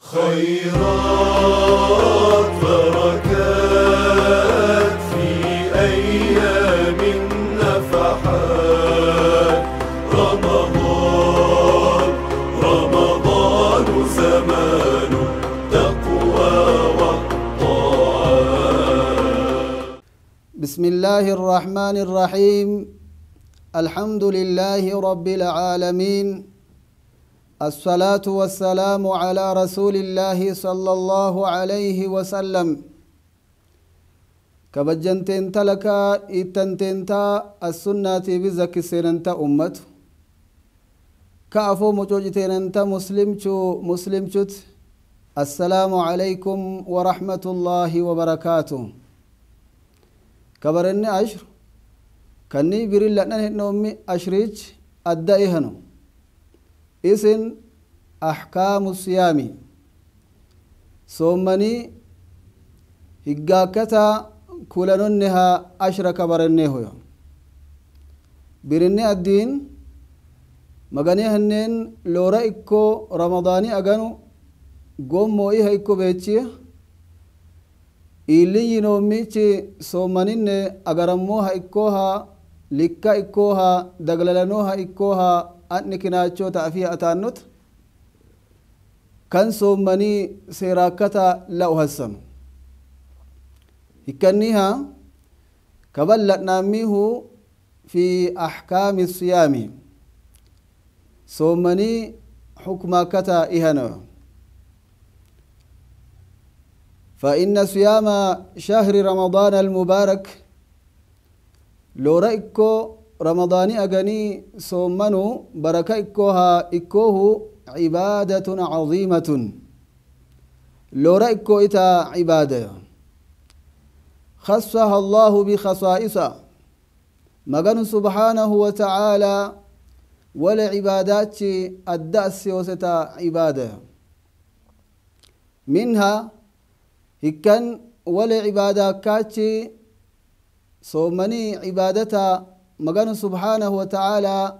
خيرات بركات في أيام النفحات رمضان رمضان زمان التقوى والطاعات بسم الله الرحمن الرحيم الحمد لله رب العالمين الصلاة والسلام على رسول الله صلى الله عليه وسلم كبجنتين تلك إتنتين تا السنة بزك سيرنت أمت كأفو مجوجتين أنت مسلم شو مسلم شت السلام عليكم ورحمة الله وبركاته كبرني عشر كني بريل لنا نومي أشريج أدائهنو isin axkaamu siyaami soommanii higgaakkataa kulanonnehaa ashra kabaranneehoyo birinne addiin maganii hanneen loora ikkoo ramadaanii aganu gommoo iha ikko beechi iiliyyi yinoommichi soommaninne agarammoo ha likka ikkoo haa daglalanoo أني كناتشو تأفي أتانوت كان سوماني سيراكتا لا أهسن إكنيها كبلت ناميه في أحكام الصيام سوماني حكما كتا إهنا فإن صيام شهر رمضان المبارك لو رأيكو رمضان أغني سومنو بركة إكوها إكوه عبادة عظيمة لورا إكو إتا عبادة خصها الله بخصائص مغن سبحانه وتعالى ولا الدأس وستا عبادة منها هكن ولا كاتي سومني عبادتا مغان سبحانه وتعالى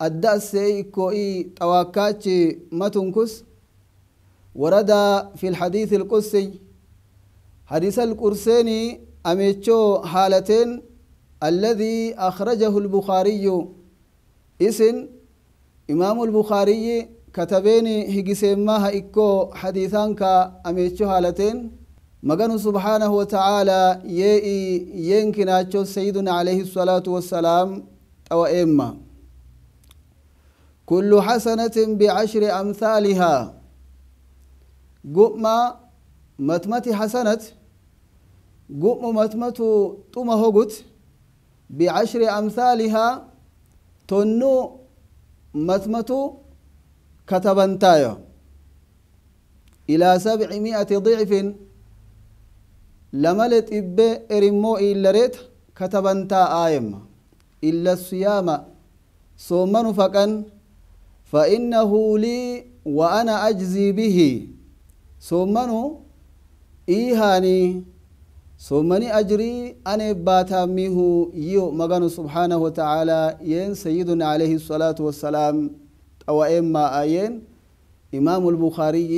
أدى سيكو إي تواكاتي متنكس ورد في الحديث القصي حديث القرسيني أميتشو حالتين الذي أخرجه البخاري إسن إمام البخاري كتبيني هجسيمها إكو حديثانكا أميتشو حالتين مغانو سبحانه وتعالى يئي ينكنا چو سيدنا عليه الصلاة والسلام أو إما كل حسنة بعشر أمثالها قوما متمت حسنة قوم متمت توما هوغوت بعشر أمثالها تنو متمت كتبنتايا إلى سبعمائة ضعف لمل تبي إرمو إلا ريت كتبن تا آيم إلا الصيام صومن فقن فإنه لي وأنا أجزي به صومن إيهاني صومني أجري أنا باتا ميه يو مغانو سبحانه وتعالى ين سيدنا عليه الصلاة والسلام أو إما آيين إمام البخاري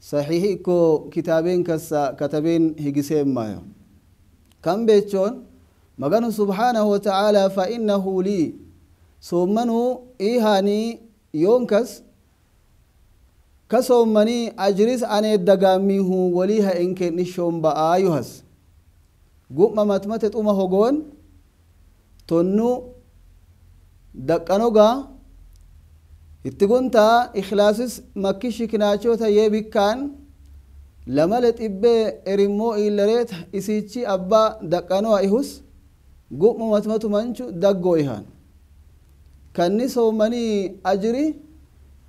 sahihi ikkoo kitaabeen kassa katabeen higiseen maayo kan beechoon maganu subhaanahu wata'aalaa fa innahu lii soommanuu ihaanii yoon kas ka soommanii ajris anee dagaamiihu walii ha en kenni shoon ba'aa yuhas gu'ma matmate xuma hogoon tonnu daqqanogaa itti gontaa ikhlaasis makkishi kinaachota yee bikkaan lama lexibbee erimmoo iillareeta isichi abbaa daqqanoa ihus gu'mumatmatu manchu daggoo ihaan kanni soomanii ajiri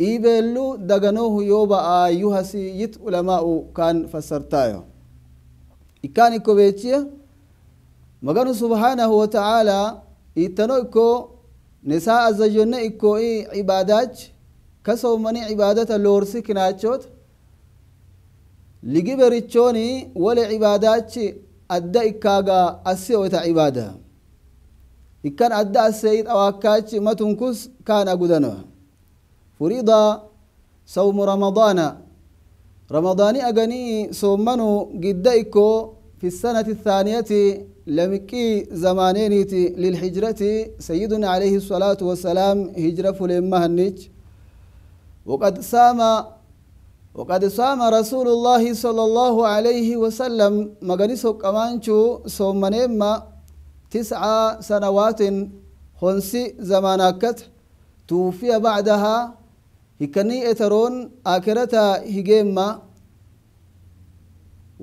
iibeellu daganoohu yoo ba'aayyuu hasii yit ulamaa'u kaan fassartaayo ikkaan ikko beechiya maganu subhaanahu wa ta'aalaa iittanoo ikkoo نساء الزجنة إكوئي عبادات كسو مني عبادات اللورسي كناتشوت لجيب ريتشوني ولا عبادات أدى إكاغا أسيوة عبادة إكان أدى السيد أواكات ما تنكس كان أقدنه فريضة صوم رمضان رمضان أغني صومنو قد إكو في السنة الثانية لمكي زمانينيتي للهجرة سيدنا عليه الصلاة والسلام هجرة فلما هنج وقد سام وقد صام رسول الله صلى الله عليه وسلم مغنسو كمانشو سومنيما تسع سنوات هنسي زمانكت توفي بعدها هكني اترون آكرتا هجيما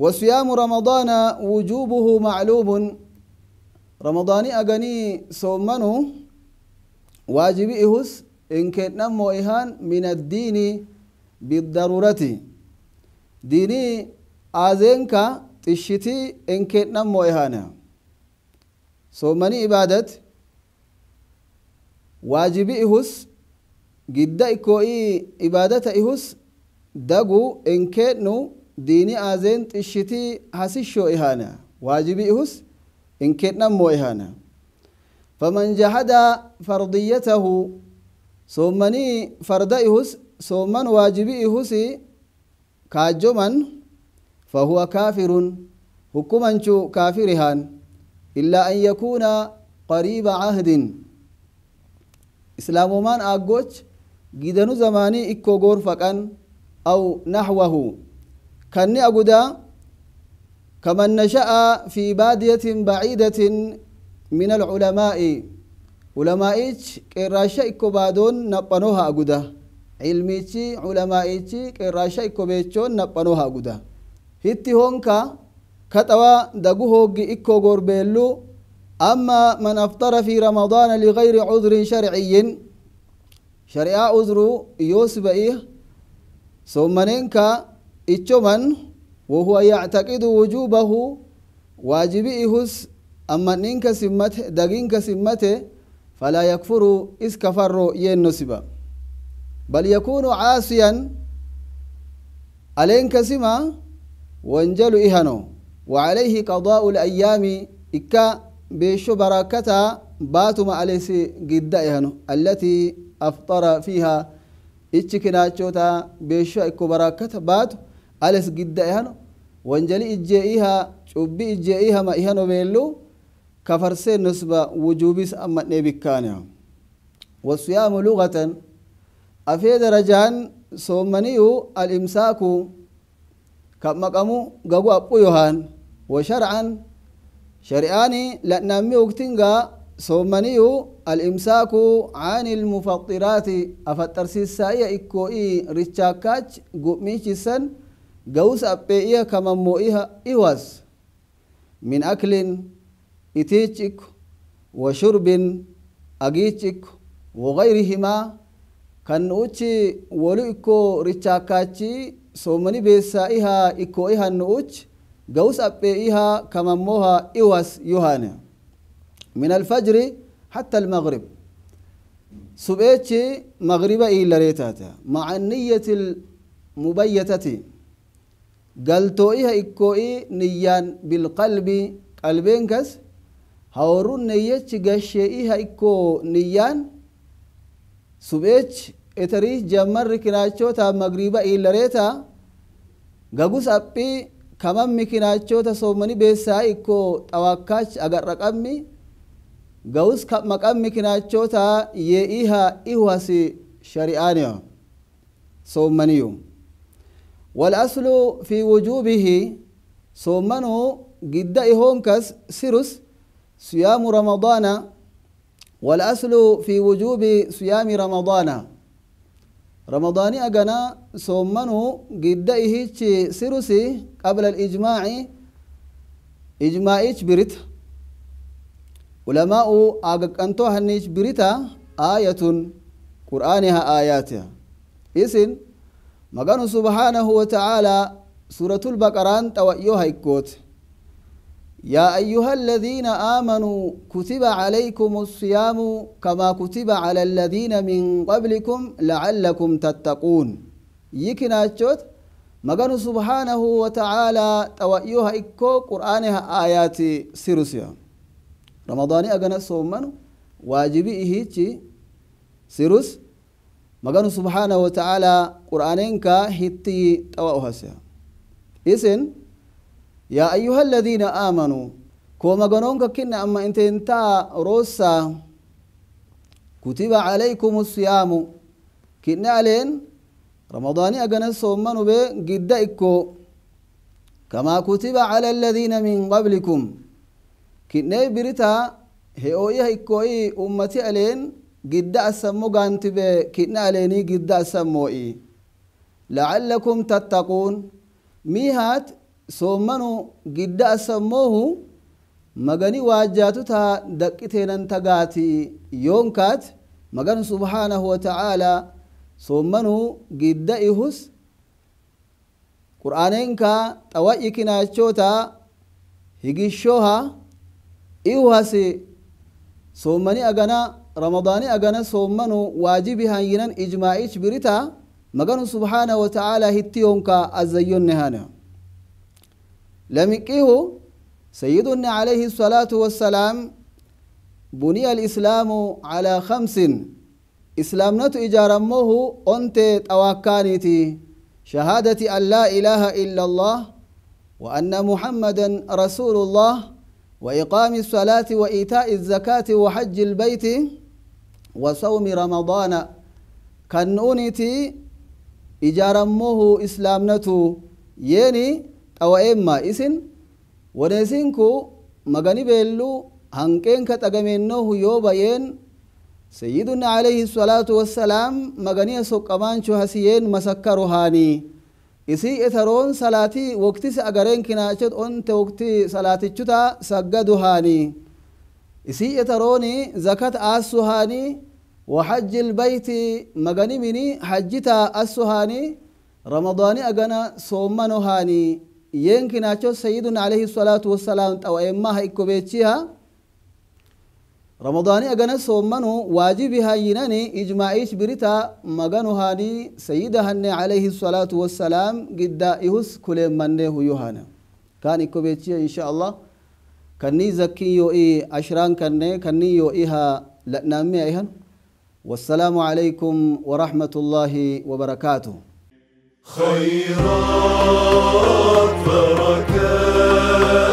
وصيام رمضان وجوبه معلوم رمضان أغني صومنه واجب إهس إن كان موئهان من الدين بالضرورة ديني آزينكا تشتي إن كان موئهانا صومني إبادة واجب إهس جدا إكوئي إبادة إهس دقو إن كانو ديني آزين تشتي هسي شو إهانا واجبي إهس إن كتنا مو إهانا فمن جهد فرضيته سومني فرد إهس سومن واجبي إهس كاجمن فهو كافر حكما كافر إهان إلا أن يكون قريب عهد إسلامومان أقوش جدنو زماني إكو غور فقن أو نحوه كان أقدا كمن نشأ في بادية بعيدة من العلماء علماء قراشة إكبادون نبنوها أقدا علميتي علماء قراشة إكبيتشون نبنوها أقدا هتي هونكا كتوا دقوهوغي إكو غوربيلو أما من أفطر في رمضان لغير عذر شرعي شرعا عذر يوسف إيه سومنينكا ichoman wahuwa yactaqidu wujubahu waajibi ihus ammaninka simmate daginka simmate falaa yakfuru iskafarro yenno siba bal yakunu caasiyan aleenka sima wanjalu ihano وعليه قضاء الأيام إكا بيشو بركتا باتما عليه قد إهنو التي أفطر فيها إتشكناتشوتا بيشو إكو بركتا باتو ales gidda ehano wanjali ijje'iha cubbi ijje'ihama ihano beellu kafarse nusba wujubis ammadhe bikkaaneha wasiyaamu lugatan afee darajaan soommaniyu alimsaaku kan maqamu gagu abbu yohaan wa sharcan shari'aani ladnaammi wugtinga soommaniyu alimsaaku caani ilmufaxiraati afaxarsiisaa iya ikkoo'i richaakaach gu'miichisan قوس أبئيا كما مؤيها إيواز من أكل إتيتشك وشرب أجيتشك وغيرهما كان أوتشي ولوكو إكو ريتشاكاتشي سومني بيسائها إكو إيها نوتش قوس أبئيها كما موها إيواز يوهانا من الفجر حتى المغرب سبيتشي مغرب إلا ريتاتا مع النية المبيتة galtoo'i haikkoo'i niyyaan bilqalbi qalbeen kas hawarun niyyachi gashee'i haikkoo niyyaan sub'eech etarii jammarri kinaachoota magriiba iilareeta gagus aphii kamammi kinaachoota soomani beessaa ikkoo xawaakkaach agarra qabmi gawus maqammi kinaachoota yee'iha ihuhasi shari'aaniyo soomaniyu والأصل في وجوبه صومنه جد هونكس سيروس صيام رمضان والأصل في وجوب صيام رمضان رمضان أجنا صومنه جدا إهيتش سيروسي قبل الإجماع إجماعيش بريت علماء أجك أنتو هنيش بريتا آية قرآنها آياتها إذن مغانو سبحانه وتعالى سورة البقران توأيو هيكوت يا أيها الذين آمنوا كتب عليكم الصيام كما كتب على الذين من قبلكم لعلكم تتقون يكنا اتشوت مغانو سبحانه وتعالى توأيو هيكو قرآنها آيات سيروسيا رمضاني أغنى صومن واجبي إهيتي سيروس maqaan subhaanahu wa ta'aalaa qura'aaneenka hittii xawa ohase isin yaa ayyuha aladiina aamanuu ko maganoonka kinne amma inteentaa roossa kutiba calaykum siyaamu kinne aleen ramadaani agana soommanube gidda ikko kamaa kutiba cala aladiina min qablikum kinne birita he'oo'iha ikkoo'i ummati aleen جدا أسمو غانتبه كتنا ليني جدا أسمو إي لعلكم تتقون ميهات سومنو جدا أسموه مغني واجاتو تا دكتين انتقاتي يونكات مغن سبحانه وتعالى سومنو جدا إيهوس قرآنينك توائي كناشوتا هيجي شوها إيوهاسي سومني أغنى رمضان أجانا صومن واجب هينا إيش بريتا مجانو سبحانه وتعالى كا أزيون نهانا لمكيه سيدنا عليه الصلاة والسلام بني الإسلام على خمس إجارة موه أنت تواكانيتي شهادة أن لا إله إلا الله وأن محمدا رسول الله وإقام الصلاة وإيتاء الزكاة وحج البيت وصوم رمضان كنونتي إجارمه إسلامنتو يني أو إما إسن ونسينكو مغني بيلو هنكين يوبا ين سيدنا عليه الصلاة والسلام مغني شو هسيين مسكرهاني isii etaroon salaatii waqti si agareen kinaachet onte waqti salaatichuta saggaduhaanii isii etarooni zakat aassuhaanii وحج البيت مغني مني حجتا السهاني رمضان أغنى صومن هاني يمكن أشوف سيدنا عليه الصلاة والسلام أو إما هيكو بيتشيها رمضان أغنى صومانو واجبها هاييناني إجماعيش بريتا مغنو هاني سيدنا عليه الصلاة والسلام قد إهس كل منه يوهانا كان إكو بيتشيها إن شاء الله كني زكي اشران عشران كني كني يوئيها لأنامي أيهن والسلام عليكم ورحمة الله وبركاته خيرات بركات